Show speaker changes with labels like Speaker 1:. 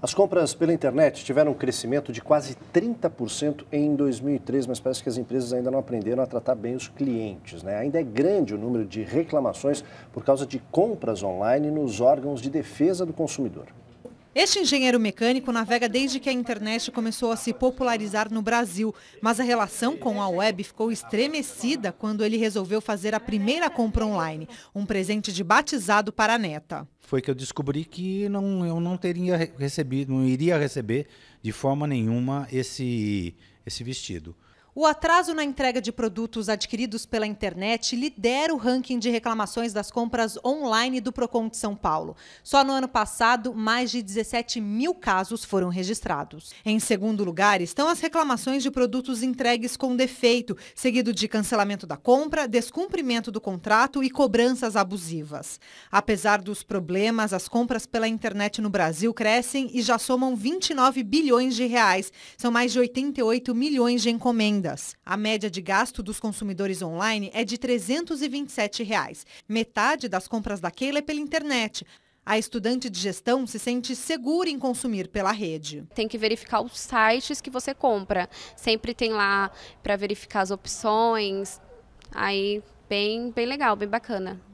Speaker 1: As compras pela internet tiveram um crescimento de quase 30% em 2003, mas parece que as empresas ainda não aprenderam a tratar bem os clientes. Né? Ainda é grande o número de reclamações por causa de compras online nos órgãos de defesa do consumidor.
Speaker 2: Este engenheiro mecânico navega desde que a internet começou a se popularizar no Brasil, mas a relação com a web ficou estremecida quando ele resolveu fazer a primeira compra online, um presente de batizado para a neta.
Speaker 3: Foi que eu descobri que não, eu não teria recebido, não iria receber de forma nenhuma esse, esse vestido.
Speaker 2: O atraso na entrega de produtos adquiridos pela internet lidera o ranking de reclamações das compras online do Procon de São Paulo. Só no ano passado, mais de 17 mil casos foram registrados. Em segundo lugar estão as reclamações de produtos entregues com defeito, seguido de cancelamento da compra, descumprimento do contrato e cobranças abusivas. Apesar dos problemas, as compras pela internet no Brasil crescem e já somam 29 bilhões de reais. São mais de 88 milhões de encomendas vendas. A média de gasto dos consumidores online é de R$ 327, reais. metade das compras da Keila é pela internet. A estudante de gestão se sente segura em consumir pela rede. Tem que verificar os sites que você compra. Sempre
Speaker 3: tem lá para verificar as opções. Aí, bem, bem legal, bem bacana.